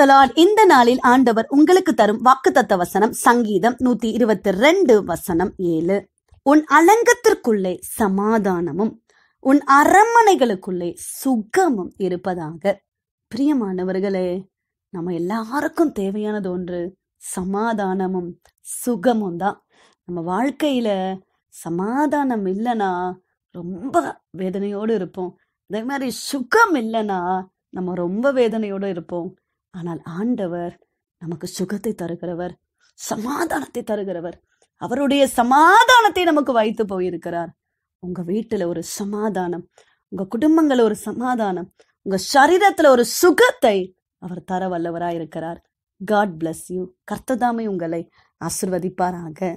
பிரைஸ்தலான் இந்த நாளில் ஆண்டவர் உங்களுக்கு தரும் வாக்குத்தத்த வசனம் சங்கீதம் நூத்தி இருபத்தி ரெண்டு வசனம் ஏழு உன் அலங்கத்திற்குள்ளே சமாதானமும் உன் அரண்மனைகளுக்குள்ளே சுகமும் இருப்பதாக பிரியமானவர்களே நம்ம எல்லாருக்கும் தேவையானது ஒன்று சமாதானமும் சுகமும் தான் நம்ம வாழ்க்கையில சமாதானம் இல்லைன்னா ரொம்ப வேதனையோடு இருப்போம் அதே மாதிரி சுகம் இல்லைன்னா நம்ம ரொம்ப வேதனையோடு இருப்போம் ஆனால் ஆண்டவர் நமக்கு சுகத்தை தருகிறவர் சமாதானத்தை தருகிறவர் அவருடைய சமாதானத்தை நமக்கு வைத்து போயிருக்கிறார் உங்க வீட்டுல ஒரு சமாதானம் உங்க குடும்பங்களில் ஒரு சமாதானம் உங்க சரீரத்துல ஒரு சுகத்தை அவர் தர வல்லவராயிருக்கிறார் காட் பிளஸ் யூ கர்த்ததாமை உங்களை ஆசிர்வதிப்பாராக